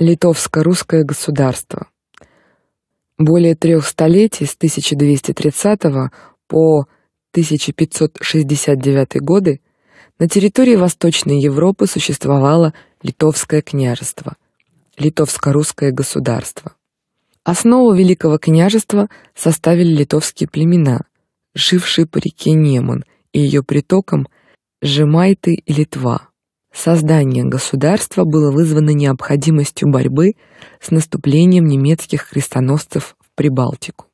Литовско-русское государство. Более трех столетий с 1230 по 1569 годы на территории Восточной Европы существовало Литовское княжество, Литовско-русское государство. Основу Великого княжества составили литовские племена, жившие по реке Неман и ее притокам Жемайты и Литва. Создание государства было вызвано необходимостью борьбы с наступлением немецких крестоносцев в Прибалтику.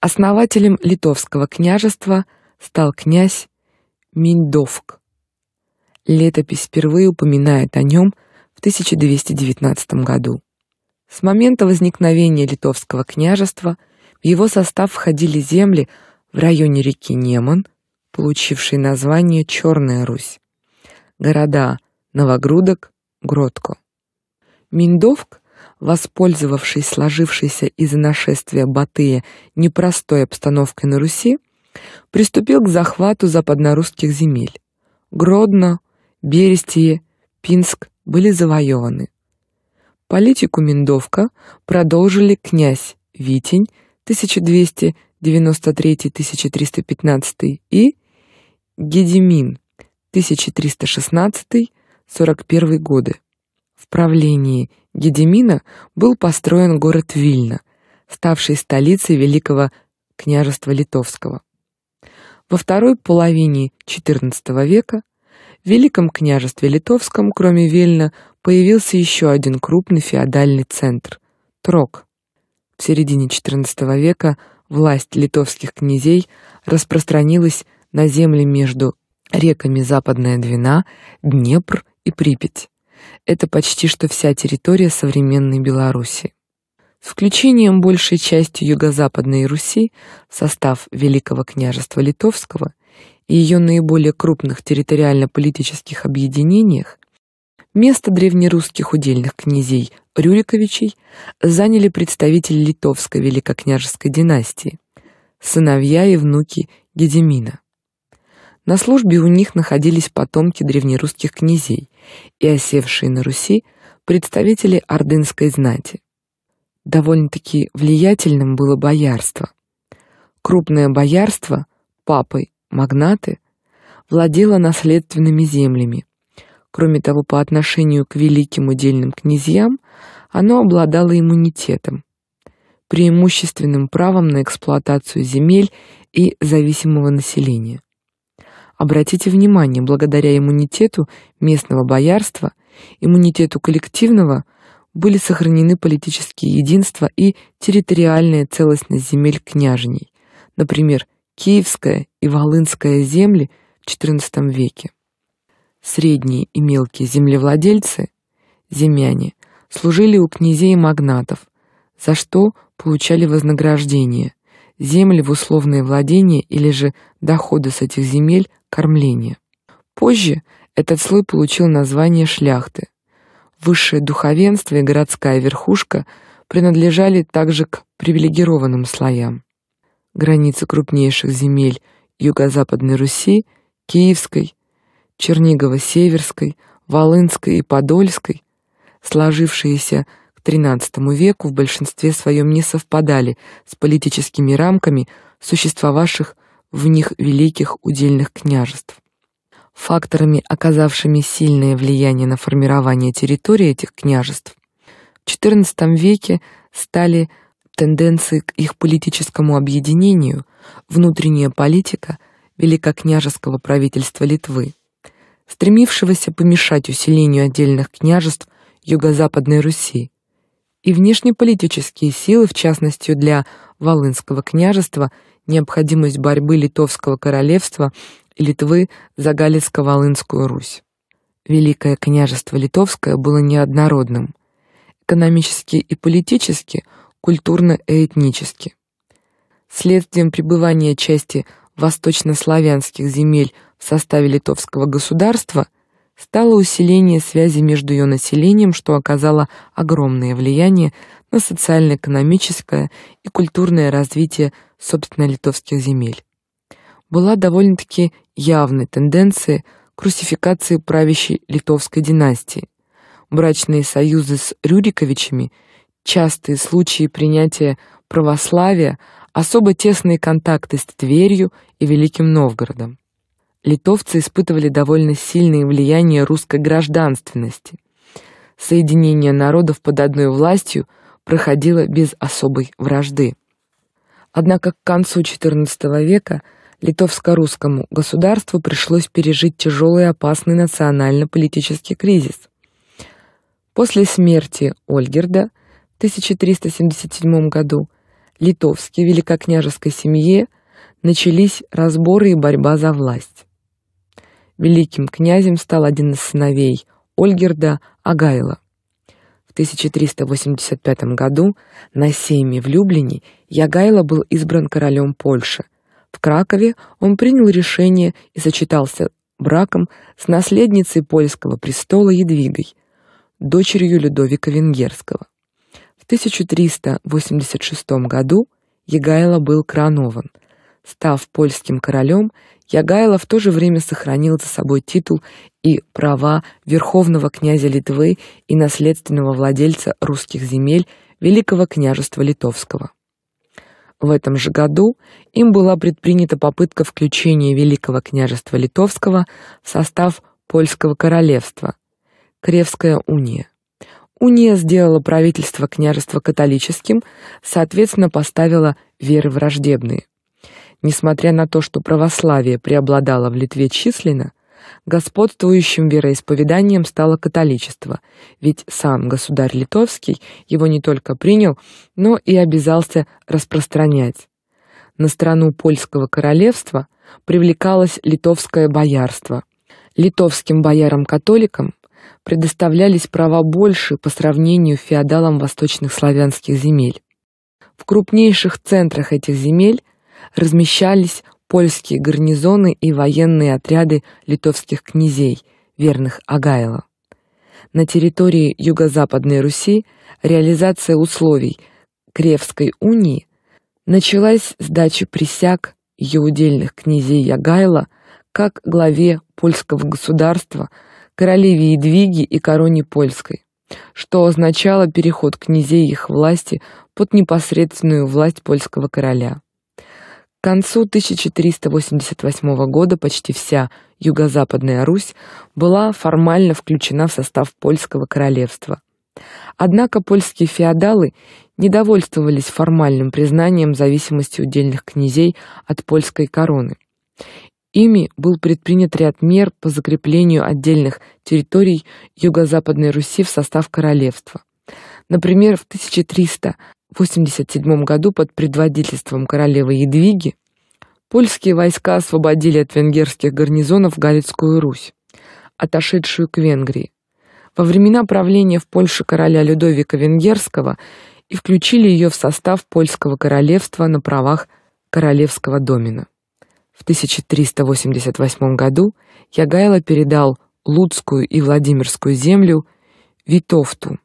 Основателем литовского княжества стал князь Миндовк. Летопись впервые упоминает о нем в 1219 году. С момента возникновения литовского княжества в его состав входили земли в районе реки Неман, получившие название Черная Русь города Новогрудок, Гродко. Миндовк, воспользовавшись сложившейся из-за нашествия Батыя непростой обстановкой на Руси, приступил к захвату западнорусских земель. Гродно, Берестие, Пинск были завоеваны. Политику Миндовка продолжили князь Витень 1293-1315 и Гедемин 1316-41 годы. В правлении Гедемина был построен город Вильна, ставший столицей Великого княжества Литовского. Во второй половине XIV века в Великом княжестве Литовском, кроме Вильна, появился еще один крупный феодальный центр – Трок. В середине XIV века власть литовских князей распространилась на земли между реками Западная Двина, Днепр и Припять. Это почти что вся территория современной Белоруссии. С включением большей части Юго-Западной Руси в состав Великого княжества Литовского и ее наиболее крупных территориально-политических объединениях место древнерусских удельных князей Рюриковичей заняли представители литовской великокняжеской династии, сыновья и внуки Гедемина. На службе у них находились потомки древнерусских князей и осевшие на Руси представители ордынской знати. Довольно-таки влиятельным было боярство. Крупное боярство, папы, магнаты, владело наследственными землями. Кроме того, по отношению к великим удельным князьям оно обладало иммунитетом, преимущественным правом на эксплуатацию земель и зависимого населения. Обратите внимание, благодаря иммунитету местного боярства, иммунитету коллективного, были сохранены политические единства и территориальная целостность земель княжней, например, Киевская и Волынская земли в XIV веке. Средние и мелкие землевладельцы, земяне, служили у князей и магнатов, за что получали вознаграждение – земли в условные владения или же доходы с этих земель – кормление. Позже этот слой получил название шляхты. Высшее духовенство и городская верхушка принадлежали также к привилегированным слоям. Границы крупнейших земель Юго-Западной Руси, Киевской, Чернигово-Северской, Волынской и Подольской, сложившиеся XIII веку в большинстве своем не совпадали с политическими рамками существовавших в них великих удельных княжеств. Факторами, оказавшими сильное влияние на формирование территории этих княжеств, в XIV веке стали тенденции к их политическому объединению, внутренняя политика великокняжеского правительства Литвы, стремившегося помешать усилению отдельных княжеств Юго-Западной Руси, и внешнеполитические силы, в частности для Волынского княжества, необходимость борьбы Литовского королевства и Литвы за Галицко-Волынскую Русь. Великое княжество Литовское было неоднородным экономически и политически, культурно и этнически. Следствием пребывания части восточнославянских земель в составе литовского государства стало усиление связи между ее населением, что оказало огромное влияние на социально-экономическое и культурное развитие собственно литовских земель. Была довольно-таки явной тенденция к русификации правящей литовской династии. Брачные союзы с Рюриковичами, частые случаи принятия православия, особо тесные контакты с Тверью и Великим Новгородом литовцы испытывали довольно сильное влияние русской гражданственности. Соединение народов под одной властью проходило без особой вражды. Однако к концу XIV века литовско-русскому государству пришлось пережить тяжелый и опасный национально-политический кризис. После смерти Ольгерда в 1377 году литовской великокняжеской семье начались разборы и борьба за власть. Великим князем стал один из сыновей Ольгерда Агайла. В 1385 году на сейме в Люблине Ягайло был избран королем Польши. В Кракове он принял решение и сочетался браком с наследницей польского престола Едвигой, дочерью Людовика Венгерского. В 1386 году Егайло был коронован, став польским королем Ягайло в то же время сохранил за собой титул и права верховного князя Литвы и наследственного владельца русских земель Великого княжества Литовского. В этом же году им была предпринята попытка включения Великого княжества Литовского в состав Польского королевства. Кревская уния. Уния сделала правительство княжества католическим, соответственно, поставила веры враждебные. Несмотря на то, что православие преобладало в Литве численно, господствующим вероисповеданием стало католичество, ведь сам государь литовский его не только принял, но и обязался распространять. На страну польского королевства привлекалось литовское боярство. Литовским боярам-католикам предоставлялись права больше по сравнению с феодалам восточных славянских земель. В крупнейших центрах этих земель размещались польские гарнизоны и военные отряды литовских князей, верных Агайло. На территории Юго-Западной Руси реализация условий Кревской унии началась с дачи присяг еудельных князей Ягайла как главе польского государства, королеве Едвиги и короне польской, что означало переход князей их власти под непосредственную власть польского короля. К концу 1388 года почти вся Юго-Западная Русь была формально включена в состав Польского королевства. Однако польские феодалы недовольствовались формальным признанием зависимости удельных князей от польской короны. Ими был предпринят ряд мер по закреплению отдельных территорий Юго-Западной Руси в состав королевства. Например, в 1300 в 87 году под предводительством королевы Едвиги польские войска освободили от венгерских гарнизонов Галицкую Русь, отошедшую к Венгрии, во времена правления в Польше короля Людовика Венгерского и включили ее в состав польского королевства на правах королевского домина. В 1388 году Ягайло передал Луцкую и Владимирскую землю Витовту,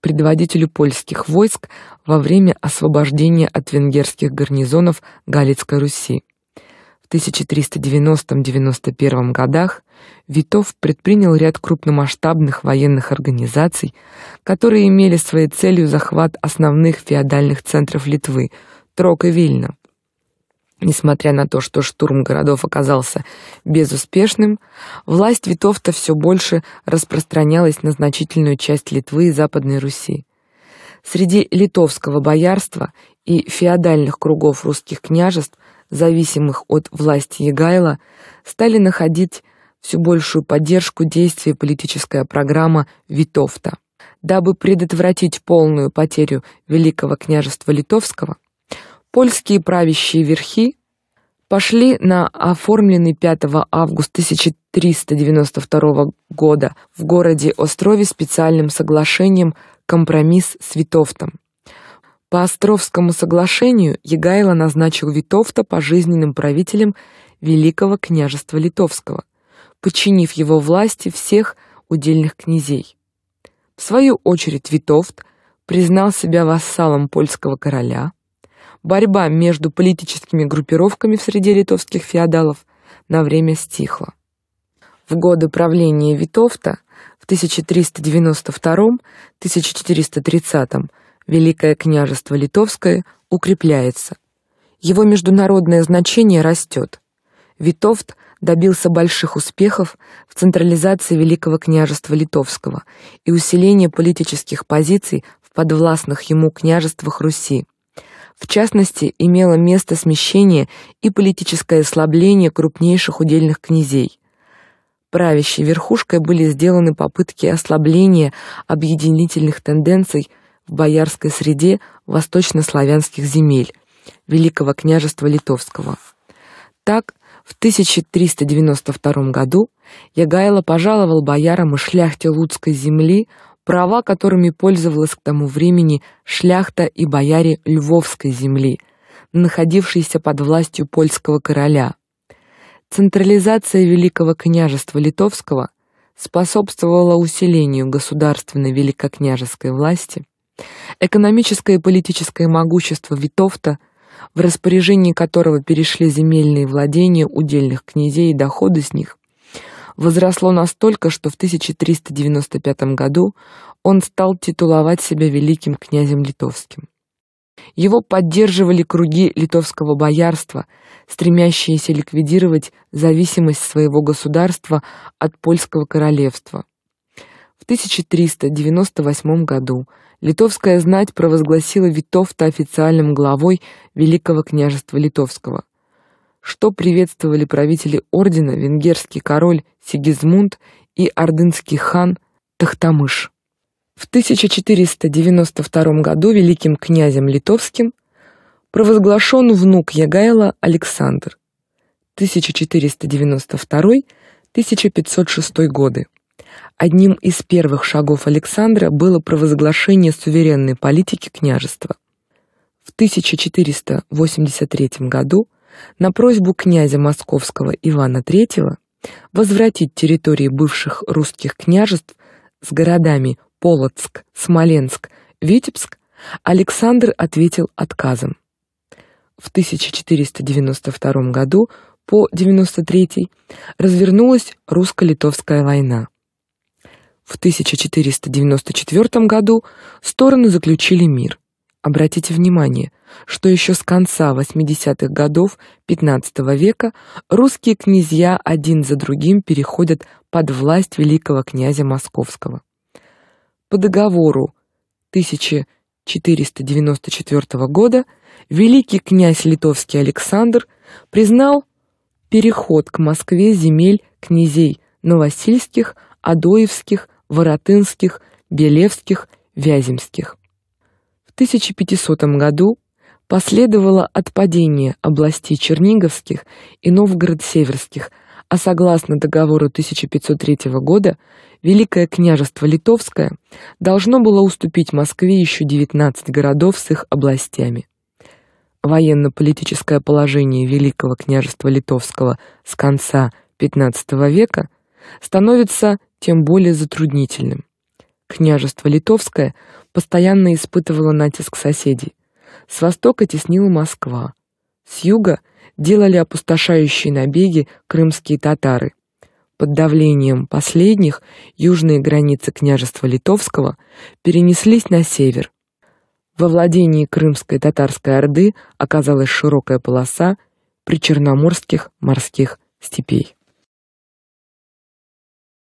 предводителю польских войск во время освобождения от венгерских гарнизонов Галицкой Руси. В 1390-91 годах Витов предпринял ряд крупномасштабных военных организаций, которые имели своей целью захват основных феодальных центров Литвы – Трок и Вильна. Несмотря на то, что штурм городов оказался безуспешным, власть Витовта все больше распространялась на значительную часть Литвы и Западной Руси. Среди литовского боярства и феодальных кругов русских княжеств, зависимых от власти Егайла, стали находить все большую поддержку действия политическая программа Витовта. Дабы предотвратить полную потерю Великого княжества Литовского, польские правящие верхи пошли на оформленный 5 августа 1392 года в городе Острове специальным соглашением компромисс с Витовтом. По Островскому соглашению Егайло назначил Витовта пожизненным правителем Великого княжества Литовского, подчинив его власти всех удельных князей. В свою очередь Витовт признал себя вассалом польского короля – борьба между политическими группировками в среде литовских феодалов на время стихла. В годы правления Витовта в 1392-1430 Великое княжество Литовское укрепляется. Его международное значение растет. Витовт добился больших успехов в централизации Великого княжества Литовского и усилении политических позиций в подвластных ему княжествах Руси. В частности, имело место смещение и политическое ослабление крупнейших удельных князей. Правящей верхушкой были сделаны попытки ослабления объединительных тенденций в боярской среде восточнославянских земель Великого княжества Литовского. Так, в 1392 году Ягайло пожаловал боярам и шляхте Луцкой земли права которыми пользовалась к тому времени шляхта и бояре Львовской земли, находившиеся под властью польского короля. Централизация Великого княжества Литовского способствовала усилению государственной великокняжеской власти. Экономическое и политическое могущество Витовта, в распоряжении которого перешли земельные владения удельных князей и доходы с них, возросло настолько, что в 1395 году он стал титуловать себя великим князем литовским. Его поддерживали круги литовского боярства, стремящиеся ликвидировать зависимость своего государства от польского королевства. В 1398 году литовская знать провозгласила Витовта официальным главой Великого княжества Литовского что приветствовали правители ордена венгерский король Сигизмунд и ордынский хан Тахтамыш. В 1492 году великим князем литовским провозглашен внук Ягайла Александр. 1492-1506 годы. Одним из первых шагов Александра было провозглашение суверенной политики княжества. В 1483 году на просьбу князя московского Ивана III возвратить территории бывших русских княжеств с городами Полоцк, Смоленск, Витебск, Александр ответил отказом. В 1492 году по 93 развернулась русско-литовская война. В 1494 году стороны заключили мир. Обратите внимание, что еще с конца 80-х годов XV века русские князья один за другим переходят под власть великого князя московского. По договору 1494 года великий князь литовский Александр признал переход к Москве земель князей новосильских, адоевских, воротынских, белевских, вяземских. 1500 году последовало отпадение областей Черниговских и Новгород-Северских, а согласно договору 1503 года Великое княжество Литовское должно было уступить Москве еще 19 городов с их областями. Военно-политическое положение Великого княжества Литовского с конца XV века становится тем более затруднительным. Княжество Литовское постоянно испытывало натиск соседей. С востока теснила Москва. С юга делали опустошающие набеги крымские татары. Под давлением последних южные границы княжества Литовского перенеслись на север. Во владении Крымской татарской орды оказалась широкая полоса причерноморских морских степей.